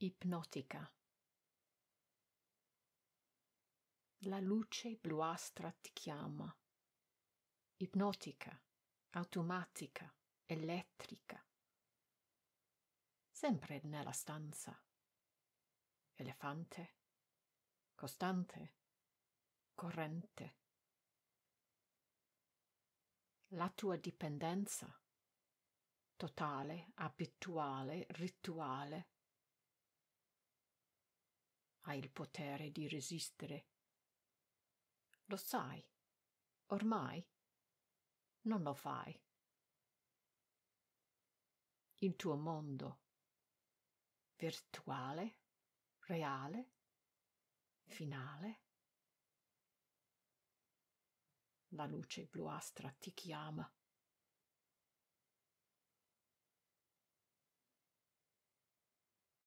ipnotica. La luce bluastra ti chiama, ipnotica, automatica, elettrica, sempre nella stanza. Elefante, costante, corrente. La tua dipendenza, totale, abituale, rituale, hai il potere di resistere. Lo sai, ormai non lo fai. Il tuo mondo virtuale, reale, finale. La luce bluastra ti chiama